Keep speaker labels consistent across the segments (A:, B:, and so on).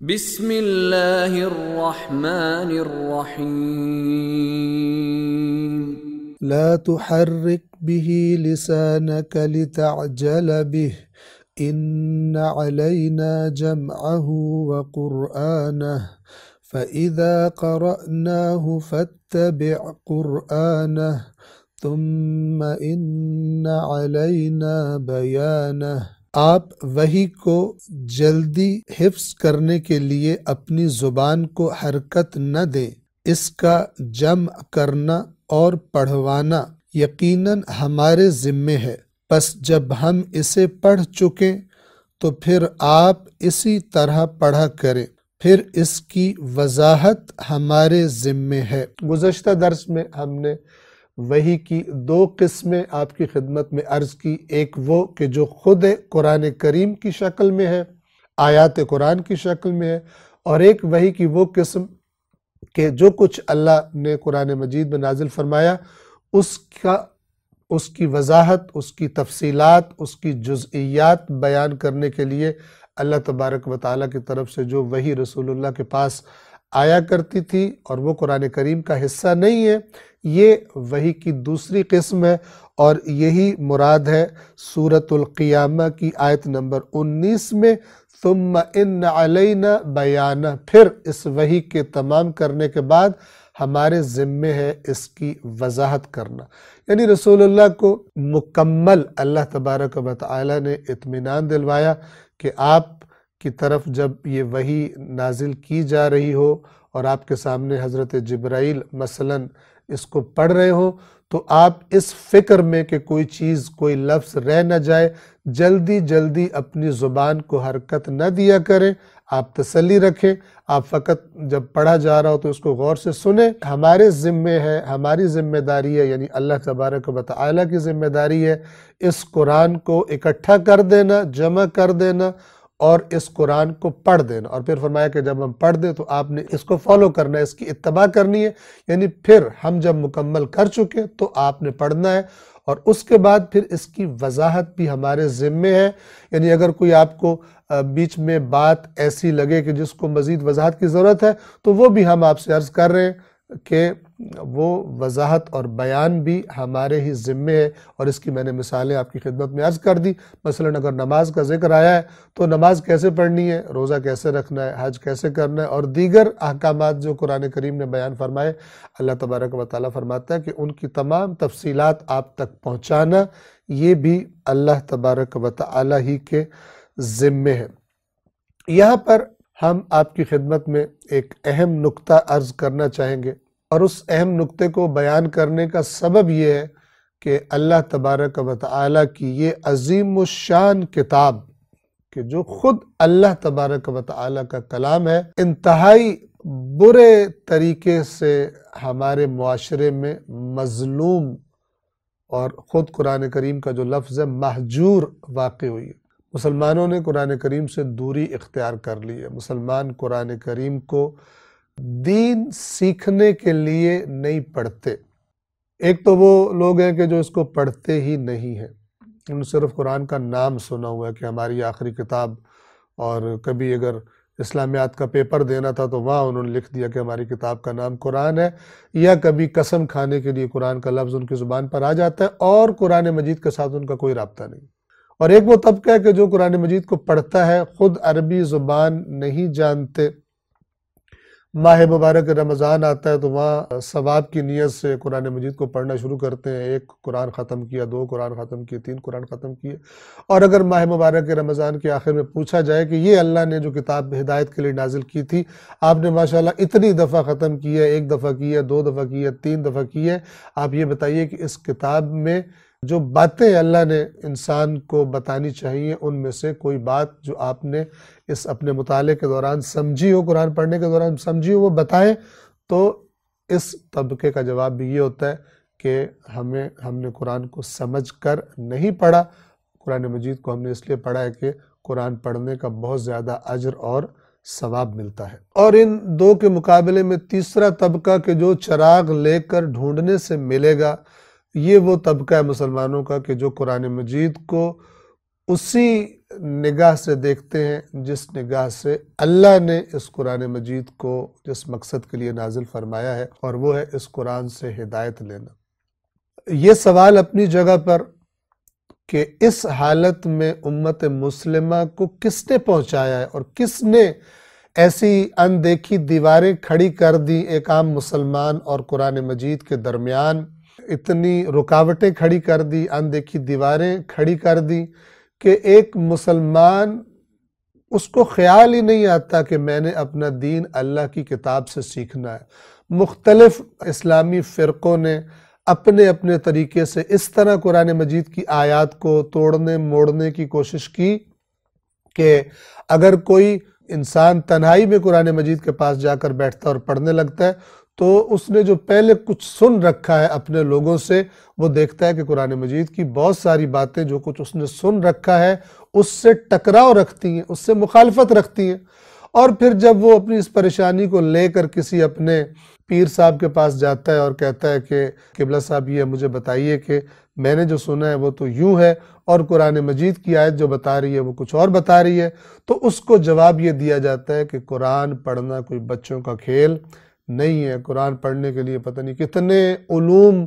A: بسم الله الرحمن الرحيم لا تحرك به لسانك لتعجل به ان علينا جمعه وقرانه فاذا قراناه فاتبع قرانه ثم ان علينا بيانه آپ وہی کو جلدی حفظ کرنے کے لیے اپنی زبان کو حرکت نہ دیں اس کا جمع کرنا اور پڑھوانا یقیناً ہمارے ذمے ہے بس جب ہم اسے پڑھ چکے تو پھر آپ اسی طرح پڑھا کریں پھر اس کی وضاحت ہمارے ذمے ہے گزشتہ درس میں ہم نے وہی کی دو قسمیں آپ کی خدمت میں عرض کی ایک وہ کہ جو خود قرآن کریم کی شکل میں ہے آیات قرآن کی شکل میں ہے اور ایک وہی کی وہ قسم کہ جو کچھ اللہ نے قرآن مجید میں نازل فرمایا اس کا اس کی وضاحت اس کی تفصیلات اس کی جزئیات بیان کرنے کے لیے اللہ تبارک و تعالیٰ کی طرف سے جو وہی رسول اللہ کے پاس آیا کرتی تھی اور وہ قرآن کریم کا حصہ نہیں ہے یہ وہی کی دوسری قسم ہے اور یہی مراد ہے سورة القیامہ کی آیت نمبر انیس میں ثم ان علینا بیاں پھر اس وحی کے تمام کرنے کے بعد ہمارے ذمے ہے اس کی وضاحت کرنا یعنی رسول اللہ کو مکمل اللہ تبارک و تعالی نے اطمینان دلوایا کہ آپ کی طرف جب یہ وہی نازل کی جا رہی ہو اور آپ کے سامنے حضرت جبرائیل مثلا اس کو پڑھ رہے ہوں تو آپ اس فکر میں کہ کوئی چیز کوئی لفظ رہ نہ جائے جلدی جلدی اپنی زبان کو حرکت نہ دیا کریں آپ تسلی رکھیں آپ فقط جب پڑھا جا رہا ہو تو اس کو غور سے سنیں ہمارے ذمے ہے ہماری ذمہ داری ہے یعنی اللہ تبارک و تعالیٰ کی ذمہ داری ہے اس قرآن کو اکٹھا کر دینا جمع کر دینا اور اس قرآن کو پڑھ دینا اور پھر فرمایا کہ جب ہم پڑھ دیں تو آپ نے اس کو فالو کرنا ہے اس کی اتباع کرنی ہے یعنی پھر ہم جب مکمل کر چکے تو آپ نے پڑھنا ہے اور اس کے بعد پھر اس کی وضاحت بھی ہمارے ذمے ہے یعنی اگر کوئی آپ کو بیچ میں بات ایسی لگے کہ جس کو مزید وضاحت کی ضرورت ہے تو وہ بھی ہم آپ سے عرض کر رہے ہیں کہ وہ وضاحت اور بیان بھی ہمارے ہی ذمے ہے اور اس کی میں نے مثالیں آپ کی خدمت میں عرض کر دی مثلا اگر نماز کا ذکر آیا ہے تو نماز کیسے پڑھنی ہے روزہ کیسے رکھنا ہے حج کیسے کرنا ہے اور دیگر احکامات جو قرآن کریم نے بیان فرمائے اللہ تبارک و تعالیٰ فرماتا ہے کہ ان کی تمام تفصیلات آپ تک پہنچانا یہ بھی اللہ تبارک و تعالیٰ ہی کے ذمے ہے یہاں پر ہم آپ کی خدمت میں ایک اہم نقطہ عرض کرنا چاہیں گے اور اس اہم نقطے کو بیان کرنے کا سبب یہ ہے کہ اللہ تبارک و تعالی کی یہ عظیم و شان کتاب کہ جو خود اللہ تبارک و تعالی کا کلام ہے انتہائی برے طریقے سے ہمارے معاشرے میں مظلوم اور خود قرآن کریم کا جو لفظ ہے محجور واقع ہوئی ہے مسلمانوں نے قرآن کریم سے دوری اختیار کر لی ہے مسلمان قرآن کریم کو دین سیکھنے کے لیے نہیں پڑھتے ایک تو وہ لوگ ہیں کہ جو اس کو پڑھتے ہی نہیں ہیں انہوں نے صرف قرآن کا نام سنا ہوا ہے کہ ہماری آخری کتاب اور کبھی اگر اسلامیات کا پیپر دینا تھا تو وہاں انہوں نے لکھ دیا کہ ہماری کتاب کا نام قرآن ہے یا کبھی قسم کھانے کے لیے قرآن کا لفظ ان کی زبان پر آ جاتا ہے اور قرآن مجید کے ساتھ ان کا کوئی رابطہ نہیں اور ایک وہ طبقہ ہے کہ جو قرآن مجید کو پڑھتا ہے خود عربی زبان نہیں جانتے ماہ مبارک رمضان آتا ہے تو وہاں ثواب کی نیت سے قرآن مجید کو پڑھنا شروع کرتے ہیں ایک قرآن ختم کیا دو قرآن ختم کیے تین قرآن ختم کیے اور اگر ماہ مبارک رمضان کے آخر میں پوچھا جائے کہ یہ اللہ نے جو کتاب ہدایت کے لیے نازل کی تھی آپ نے ماشاءاللہ اتنی دفعہ ختم کیا ایک دفعہ کیا دو دفعہ کیا تین دفعہ کیا آپ یہ بتائیے کہ اس کتاب میں جو باتیں اللہ نے انسان کو بتانی چاہیے ان میں سے کوئی بات جو آپ نے اس اپنے مطالعے کے دوران سمجھی ہو قرآن پڑھنے کے دوران سمجھی ہو وہ بتائیں تو اس طبقے کا جواب بھی یہ ہوتا ہے کہ ہمیں ہم نے قرآن کو سمجھ کر نہیں پڑھا قرآن مجید کو ہم نے اس لیے پڑھا ہے کہ قرآن پڑھنے کا بہت زیادہ اجر اور ثواب ملتا ہے اور ان دو کے مقابلے میں تیسرا طبقہ کہ جو چراغ لے کر ڈھونڈنے سے ملے گا یہ وہ طبقہ ہے مسلمانوں کا کہ جو قرآن مجید کو اسی نگاہ سے دیکھتے ہیں جس نگاہ سے اللہ نے اس قرآن مجید کو جس مقصد کے لیے نازل فرمایا ہے اور وہ ہے اس قرآن سے ہدایت لینا یہ سوال اپنی جگہ پر کہ اس حالت میں امت مسلمہ کو کس نے پہنچایا ہے اور کس نے ایسی اندیکھی دیواریں کھڑی کر دی ایک عام مسلمان اور قرآن مجید کے درمیان اتنی رکاوٹیں کھڑی کر دی اندیکھی دیواریں کھڑی کر دی کہ ایک مسلمان اس کو خیال ہی نہیں آتا کہ میں نے اپنا دین اللہ کی کتاب سے سیکھنا ہے مختلف اسلامی فرقوں نے اپنے اپنے طریقے سے اس طرح قرآن مجید کی آیات کو توڑنے موڑنے کی کوشش کی کہ اگر کوئی انسان تنہائی میں قرآن مجید کے پاس جا کر بیٹھتا اور پڑھنے لگتا ہے تو اس نے جو پہلے کچھ سن رکھا ہے اپنے لوگوں سے وہ دیکھتا ہے کہ قرآن مجید کی بہت ساری باتیں جو کچھ اس نے سن رکھا ہے اس سے ٹکراؤ رکھتی ہیں اس سے مخالفت رکھتی ہیں اور پھر جب وہ اپنی اس پریشانی کو لے کر کسی اپنے پیر صاحب کے پاس جاتا ہے اور کہتا ہے کہ قبلہ صاحب یہ مجھے بتائیے کہ میں نے جو سنا ہے وہ تو یوں ہے اور قرآن مجید کی آیت جو بتا رہی ہے وہ کچھ اور بتا رہی ہے تو اس کو جواب یہ دیا جاتا ہے کہ قرآن پڑھنا کوئی بچوں کا کھیل نہیں ہے قرآن پڑھنے کے لیے پتہ نہیں کتنے علوم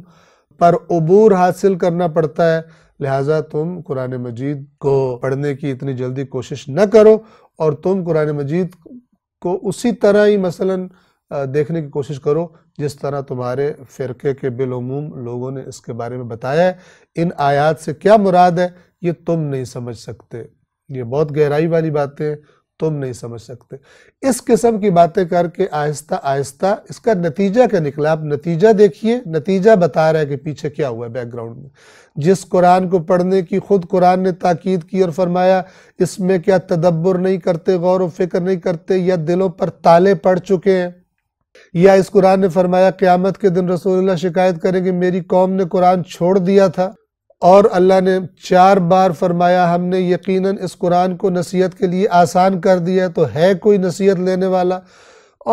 A: پر عبور حاصل کرنا پڑتا ہے لہٰذا تم قرآن مجید کو پڑھنے کی اتنی جلدی کوشش نہ کرو اور تم قرآن مجید کو اسی طرح ہی مثلا دیکھنے کی کوشش کرو جس طرح تمہارے فرقے کے بالعموم لوگوں نے اس کے بارے میں بتایا ہے ان آیات سے کیا مراد ہے یہ تم نہیں سمجھ سکتے یہ بہت گہرائی والی باتیں تم نہیں سمجھ سکتے اس قسم کی باتیں کر کے آہستہ آہستہ اس کا نتیجہ کے نکلا آپ نتیجہ دیکھیے نتیجہ بتا رہا ہے کہ پیچھے کیا ہوا ہے بیک گراؤنڈ میں جس قرآن کو پڑھنے کی خود قرآن نے تاکید کی اور فرمایا اس میں کیا تدبر نہیں کرتے غور و فکر نہیں کرتے یا دلوں پر تالے پڑ چکے ہیں یا اس قرآن نے فرمایا قیامت کے دن رسول اللہ شکایت کریں کہ میری قوم نے قرآن چھوڑ دیا تھا اور اللہ نے چار بار فرمایا ہم نے یقیناً اس قرآن کو نصیحت کے لیے آسان کر دیا تو ہے کوئی نصیحت لینے والا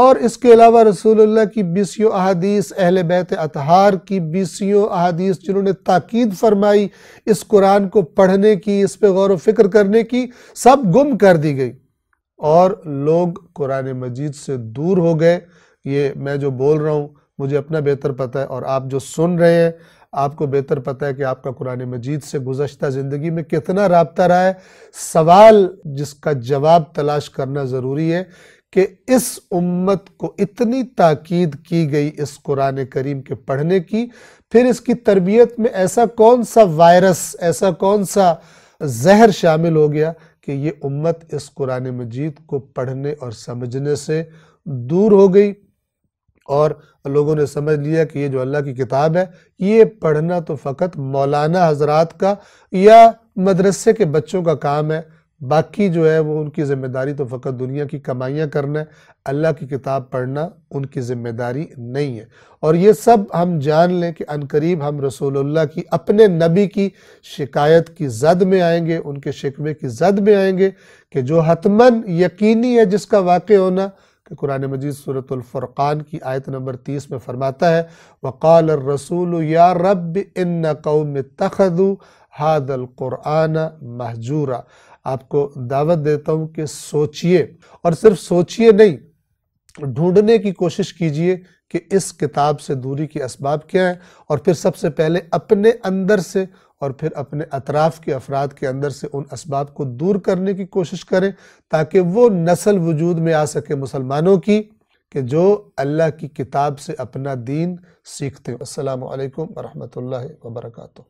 A: اور اس کے علاوہ رسول اللہ کی بیسیوں احادیث اہل بیت اتحار کی بیسیوں احادیث جنہوں نے تاکید فرمائی اس قرآن کو پڑھنے کی اس پہ غور و فکر کرنے کی سب گم کر دی گئی اور لوگ قرآن مجید سے دور ہو گئے یہ میں جو بول رہا ہوں مجھے اپنا بہتر پتہ ہے اور آپ جو سن رہے ہیں آپ کو بہتر پتہ ہے کہ آپ کا قرآن مجید سے گزشتہ زندگی میں کتنا رابطہ رہا ہے سوال جس کا جواب تلاش کرنا ضروری ہے کہ اس امت کو اتنی تاکید کی گئی اس قرآن کریم کے پڑھنے کی پھر اس کی تربیت میں ایسا کون سا وائرس ایسا کون سا زہر شامل ہو گیا کہ یہ امت اس قرآن مجید کو پڑھنے اور سمجھنے سے دور ہو گئی اور لوگوں نے سمجھ لیا کہ یہ جو اللہ کی کتاب ہے یہ پڑھنا تو فقط مولانا حضرات کا یا مدرسے کے بچوں کا کام ہے باقی جو ہے وہ ان کی ذمہ داری تو فقط دنیا کی کمائیاں کرنا ہے اللہ کی کتاب پڑھنا ان کی ذمہ داری نہیں ہے اور یہ سب ہم جان لیں کہ انقریب ہم رسول اللہ کی اپنے نبی کی شکایت کی زد میں آئیں گے ان کے شکمے کی زد میں آئیں گے کہ جو حتمن یقینی ہے جس کا واقع ہونا کہ قرآن مجید سورة الفرقان کی آیت نمبر تیس میں فرماتا ہے وَقَالَ الرَّسُولُ يَا رَبِّ إِنَّ قَوْمِ اتَّخَذُوا هَذَا الْقُرْآنَ مَحْجُورًا آپ کو دعوت دیتا ہوں کہ سوچئے اور صرف سوچئے نہیں ڈھونڈنے کی کوشش کیجئے کہ اس کتاب سے دوری کی اسباب کیا ہیں اور پھر سب سے پہلے اپنے اندر سے اور پھر اپنے اطراف کے افراد کے اندر سے ان اسباب کو دور کرنے کی کوشش کریں تاکہ وہ نسل وجود میں آ سکے مسلمانوں کی کہ جو اللہ کی کتاب سے اپنا دین سیکھتے السلام علیکم ورحمۃ اللہ وبرکاتہ